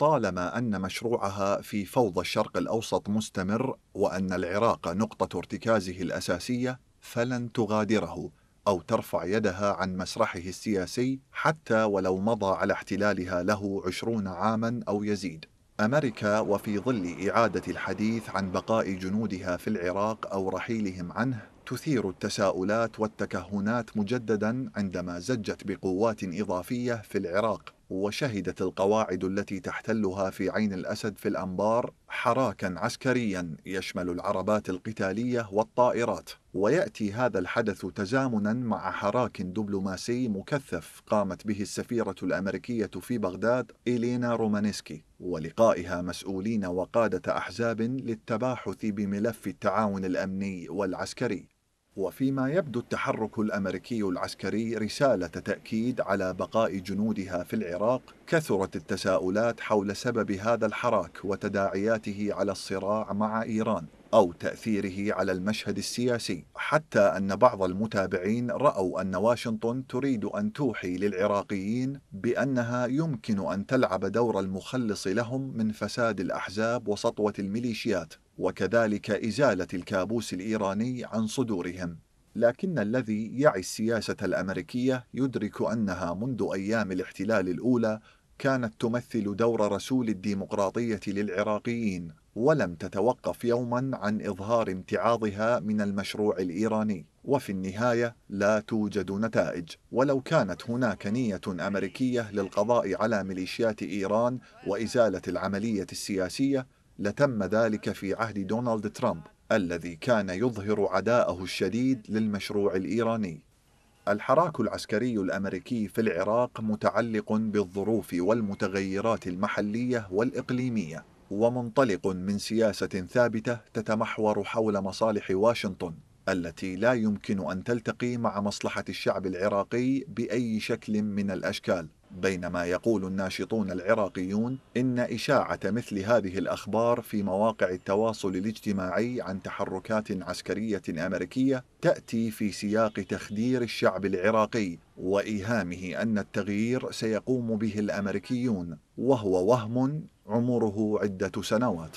طالما أن مشروعها في فوضى الشرق الأوسط مستمر وأن العراق نقطة ارتكازه الأساسية فلن تغادره أو ترفع يدها عن مسرحه السياسي حتى ولو مضى على احتلالها له عشرون عاما أو يزيد أمريكا وفي ظل إعادة الحديث عن بقاء جنودها في العراق أو رحيلهم عنه تثير التساؤلات والتكهنات مجددا عندما زجت بقوات إضافية في العراق وشهدت القواعد التي تحتلها في عين الأسد في الأنبار حراكا عسكريا يشمل العربات القتالية والطائرات ويأتي هذا الحدث تزامنا مع حراك دبلوماسي مكثف قامت به السفيرة الأمريكية في بغداد إلينا رومانسكي ولقائها مسؤولين وقادة أحزاب للتباحث بملف التعاون الأمني والعسكري وفيما يبدو التحرك الامريكي العسكري رساله تاكيد على بقاء جنودها في العراق كثرت التساؤلات حول سبب هذا الحراك وتداعياته على الصراع مع ايران او تاثيره على المشهد السياسي حتى ان بعض المتابعين راوا ان واشنطن تريد ان توحي للعراقيين بانها يمكن ان تلعب دور المخلص لهم من فساد الاحزاب وسطوه الميليشيات وكذلك إزالة الكابوس الإيراني عن صدورهم لكن الذي يعي السياسة الأمريكية يدرك أنها منذ أيام الاحتلال الأولى كانت تمثل دور رسول الديمقراطية للعراقيين ولم تتوقف يوما عن إظهار امتعاضها من المشروع الإيراني وفي النهاية لا توجد نتائج ولو كانت هناك نية أمريكية للقضاء على ميليشيات إيران وإزالة العملية السياسية لتم ذلك في عهد دونالد ترامب الذي كان يظهر عداءه الشديد للمشروع الإيراني الحراك العسكري الأمريكي في العراق متعلق بالظروف والمتغيرات المحلية والإقليمية ومنطلق من سياسة ثابتة تتمحور حول مصالح واشنطن التي لا يمكن أن تلتقي مع مصلحة الشعب العراقي بأي شكل من الأشكال بينما يقول الناشطون العراقيون إن إشاعة مثل هذه الأخبار في مواقع التواصل الاجتماعي عن تحركات عسكرية أمريكية تأتي في سياق تخدير الشعب العراقي وإيهامه أن التغيير سيقوم به الأمريكيون وهو وهم عمره عدة سنوات